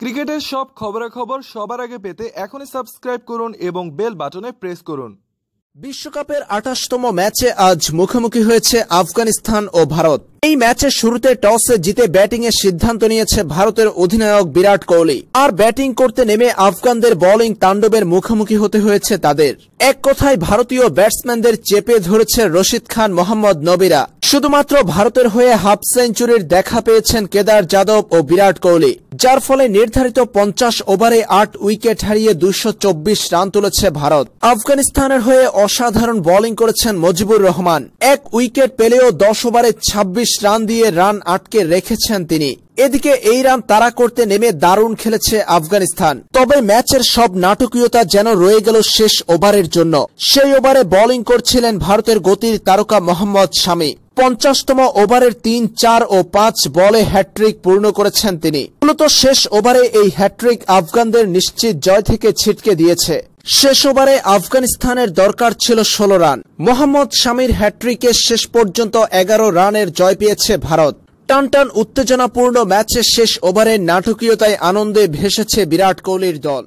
ক্রিকেটের সব খবরাখবর সবার আগে পেতে এখনই সাবস্ক্রাইব করুন এবং বেল বাটনে প্রেস করুন বিশ্বকাপের আঠাশতম ম্যাচে আজ মুখোমুখি হয়েছে আফগানিস্তান ও ভারত এই ম্যাচের শুরুতে টসে জিতে ব্যাটিং এর সিদ্ধান্ত নিয়েছে ভারতের অধিনায়ক বিরাট কোহলি আর ব্যাটিং করতে নেমে আফগানদের বোলিং তাণ্ডবের মুখোমুখি হতে হয়েছে তাদের এক কথায় ভারতীয় ব্যাটসম্যানদের চেপে ধরেছে রশিদ খান মোহাম্মদ নবিরা শুধুমাত্র ভারতের হয়ে হাফ সেঞ্চুরির দেখা পেয়েছেন কেদার যাদব ও বিরাট কোহলি যার ফলে নির্ধারিত পঞ্চাশ ওভারে আট উইকেট হারিয়ে দুশো রান তুলেছে ভারত আফগানিস্তানের হয়ে অসাধারণ বোলিং করেছেন মজিবুর রহমান এক উইকেট পেলেও দশ ওভারে ২৬ রান দিয়ে রান আটকে রেখেছেন তিনি এদিকে এই রান তারা করতে নেমে দারুণ খেলেছে আফগানিস্তান তবে ম্যাচের সব নাটকীয়তা যেন রয়ে গেল শেষ ওভারের জন্য সেই ওভারে বোলিং করছিলেন ভারতের গতির তারকা মোহাম্মদ শামী পঞ্চাশতম ওভারের তিন চার ও পাঁচ বলে হ্যাট্রিক পূর্ণ করেছেন তিনি মূলত শেষ ওভারে এই হ্যাট্রিক আফগানদের নিশ্চিত জয় থেকে ছিটকে দিয়েছে শেষ ওভারে আফগানিস্তানের দরকার ছিল ষোলো রান মোহাম্মদ শামির হ্যাট্রিকে শেষ পর্যন্ত এগারো রানের জয় পেয়েছে ভারত টানটান উত্তেজনাপূর্ণ ম্যাচের শেষ ওভারে নাটকীয়তায় আনন্দে ভেসেছে বিরাট কোহলির দল